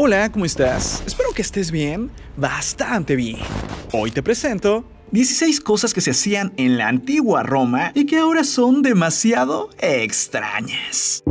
Hola, ¿cómo estás? Espero que estés bien, bastante bien. Hoy te presento 16 cosas que se hacían en la antigua Roma y que ahora son demasiado extrañas.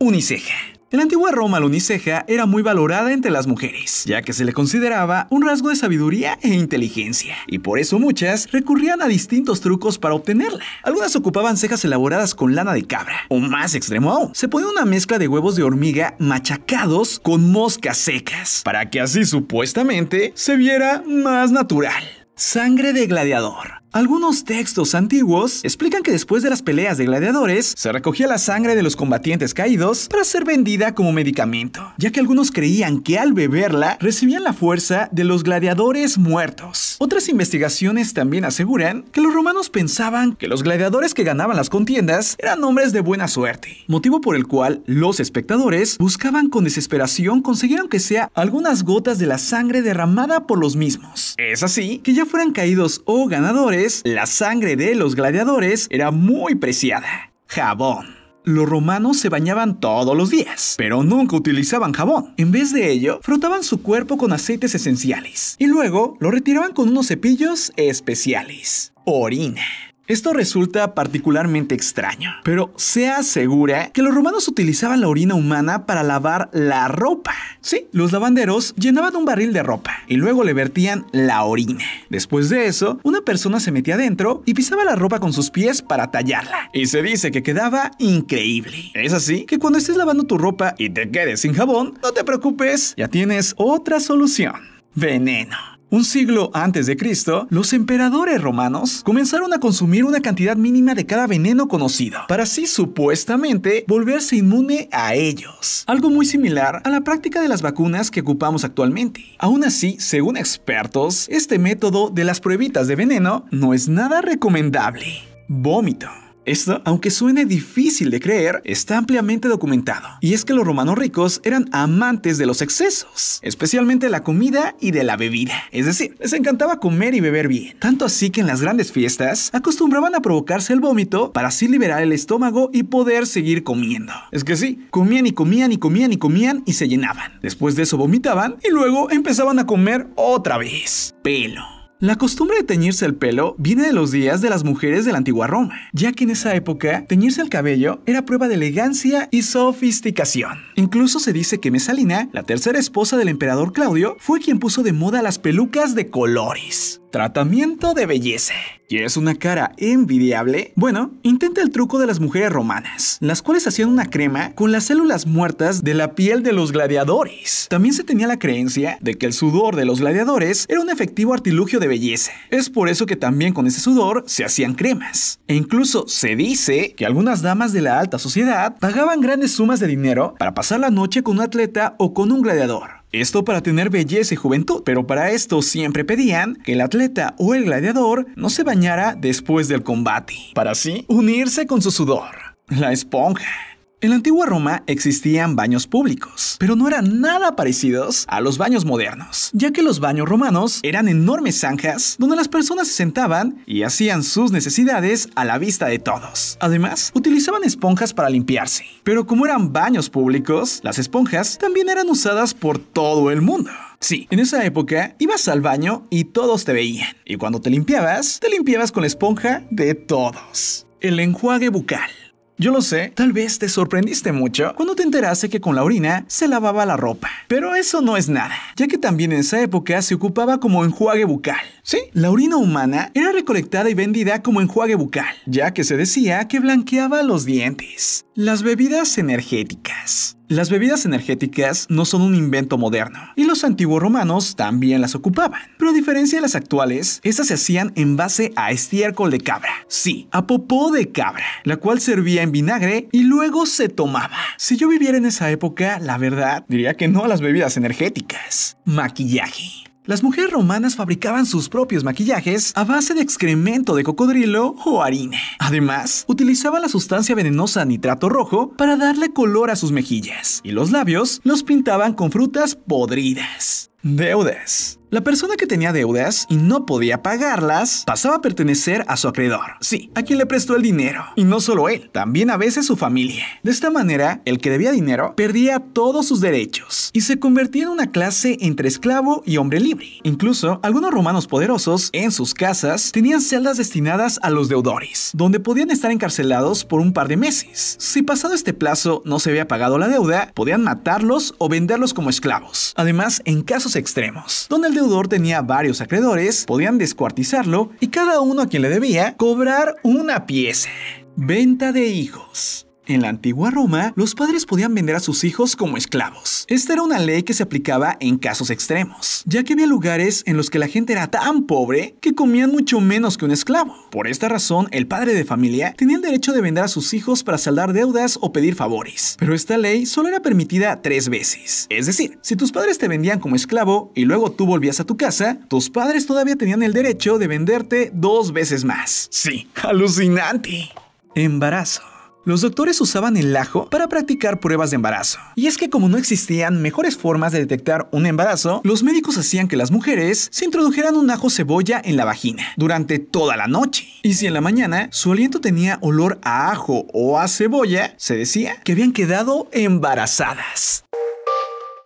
Uniceja. En la antigua Roma la uniceja era muy valorada entre las mujeres, ya que se le consideraba un rasgo de sabiduría e inteligencia, y por eso muchas recurrían a distintos trucos para obtenerla. Algunas ocupaban cejas elaboradas con lana de cabra, o más extremo aún, se ponía una mezcla de huevos de hormiga machacados con moscas secas, para que así supuestamente se viera más natural. Sangre de gladiador. Algunos textos antiguos explican que después de las peleas de gladiadores, se recogía la sangre de los combatientes caídos para ser vendida como medicamento, ya que algunos creían que al beberla recibían la fuerza de los gladiadores muertos. Otras investigaciones también aseguran que los romanos pensaban que los gladiadores que ganaban las contiendas eran hombres de buena suerte, motivo por el cual los espectadores buscaban con desesperación conseguir que sea algunas gotas de la sangre derramada por los mismos. Es así que ya fueran caídos o ganadores, la sangre de los gladiadores era muy preciada. Jabón. Los romanos se bañaban todos los días, pero nunca utilizaban jabón. En vez de ello, frotaban su cuerpo con aceites esenciales y luego lo retiraban con unos cepillos especiales. Orina. Esto resulta particularmente extraño, pero se asegura que los romanos utilizaban la orina humana para lavar la ropa. Sí, los lavanderos llenaban un barril de ropa y luego le vertían la orina. Después de eso, una persona se metía adentro y pisaba la ropa con sus pies para tallarla. Y se dice que quedaba increíble. Es así que cuando estés lavando tu ropa y te quedes sin jabón, no te preocupes, ya tienes otra solución. Veneno. Un siglo antes de Cristo, los emperadores romanos comenzaron a consumir una cantidad mínima de cada veneno conocido, para así supuestamente volverse inmune a ellos. Algo muy similar a la práctica de las vacunas que ocupamos actualmente. Aún así, según expertos, este método de las pruebitas de veneno no es nada recomendable. Vómito. Esto, aunque suene difícil de creer, está ampliamente documentado. Y es que los romanos ricos eran amantes de los excesos, especialmente la comida y de la bebida. Es decir, les encantaba comer y beber bien. Tanto así que en las grandes fiestas acostumbraban a provocarse el vómito para así liberar el estómago y poder seguir comiendo. Es que sí, comían y comían y comían y comían y se llenaban. Después de eso vomitaban y luego empezaban a comer otra vez. Pelo. La costumbre de teñirse el pelo viene de los días de las mujeres de la antigua Roma, ya que en esa época teñirse el cabello era prueba de elegancia y sofisticación. Incluso se dice que Mesalina, la tercera esposa del emperador Claudio, fue quien puso de moda las pelucas de colores. Tratamiento de belleza. ¿Quieres una cara envidiable? Bueno, intenta el truco de las mujeres romanas, las cuales hacían una crema con las células muertas de la piel de los gladiadores. También se tenía la creencia de que el sudor de los gladiadores era un efectivo artilugio de belleza. Es por eso que también con ese sudor se hacían cremas. E incluso se dice que algunas damas de la alta sociedad pagaban grandes sumas de dinero para pasar la noche con un atleta o con un gladiador esto para tener belleza y juventud, pero para esto siempre pedían que el atleta o el gladiador no se bañara después del combate, para así unirse con su sudor, la esponja. En la antigua Roma existían baños públicos, pero no eran nada parecidos a los baños modernos, ya que los baños romanos eran enormes zanjas donde las personas se sentaban y hacían sus necesidades a la vista de todos. Además, utilizaban esponjas para limpiarse, pero como eran baños públicos, las esponjas también eran usadas por todo el mundo. Sí, en esa época ibas al baño y todos te veían, y cuando te limpiabas, te limpiabas con la esponja de todos. El enjuague bucal. Yo lo sé, tal vez te sorprendiste mucho cuando te enteraste que con la orina se lavaba la ropa. Pero eso no es nada, ya que también en esa época se ocupaba como enjuague bucal. Sí, la orina humana era recolectada y vendida como enjuague bucal, ya que se decía que blanqueaba los dientes. Las bebidas energéticas. Las bebidas energéticas no son un invento moderno, y los antiguos romanos también las ocupaban. Pero a diferencia de las actuales, estas se hacían en base a estiércol de cabra. Sí, a popó de cabra, la cual servía en vinagre y luego se tomaba. Si yo viviera en esa época, la verdad, diría que no a las bebidas energéticas. Maquillaje. Las mujeres romanas fabricaban sus propios maquillajes a base de excremento de cocodrilo o harina. Además, utilizaban la sustancia venenosa nitrato rojo para darle color a sus mejillas y los labios los pintaban con frutas podridas. Deudas. La persona que tenía deudas y no podía pagarlas pasaba a pertenecer a su acreedor, sí, a quien le prestó el dinero. Y no solo él, también a veces su familia. De esta manera, el que debía dinero perdía todos sus derechos y se convertía en una clase entre esclavo y hombre libre. Incluso algunos romanos poderosos en sus casas tenían celdas destinadas a los deudores, donde podían estar encarcelados por un par de meses. Si pasado este plazo no se había pagado la deuda, podían matarlos o venderlos como esclavos. Además, en casos extremos, donde el deudor tenía varios acreedores, podían descuartizarlo y cada uno a quien le debía cobrar una pieza. Venta de hijos. En la antigua Roma, los padres podían vender a sus hijos como esclavos. Esta era una ley que se aplicaba en casos extremos, ya que había lugares en los que la gente era tan pobre que comían mucho menos que un esclavo. Por esta razón, el padre de familia tenía el derecho de vender a sus hijos para saldar deudas o pedir favores, pero esta ley solo era permitida tres veces. Es decir, si tus padres te vendían como esclavo y luego tú volvías a tu casa, tus padres todavía tenían el derecho de venderte dos veces más. Sí, alucinante. Embarazo. Los doctores usaban el ajo para practicar pruebas de embarazo. Y es que como no existían mejores formas de detectar un embarazo, los médicos hacían que las mujeres se introdujeran un ajo cebolla en la vagina durante toda la noche. Y si en la mañana su aliento tenía olor a ajo o a cebolla, se decía que habían quedado embarazadas.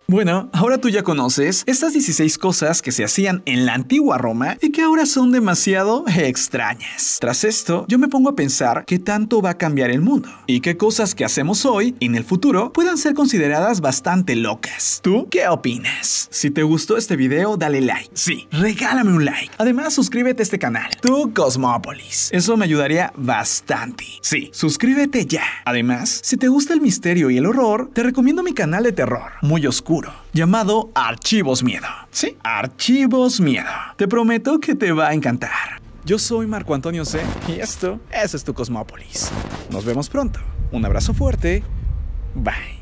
Bueno, ahora tú ya conoces estas 16 cosas que se hacían en la antigua Roma y que ahora son demasiado extrañas. Tras esto, yo me pongo a pensar qué tanto va a cambiar el mundo y qué cosas que hacemos hoy en el futuro puedan ser consideradas bastante locas. ¿Tú qué opinas? Si te gustó este video, dale like. Sí, regálame un like. Además, suscríbete a este canal, tu Cosmópolis. Eso me ayudaría bastante. Sí, suscríbete ya. Además, si te gusta el misterio y el horror, te recomiendo mi canal de terror, muy oscuro llamado Archivos Miedo. Sí, Archivos Miedo. Te prometo que te va a encantar. Yo soy Marco Antonio C. Y esto, es tu Cosmópolis. Nos vemos pronto. Un abrazo fuerte. Bye.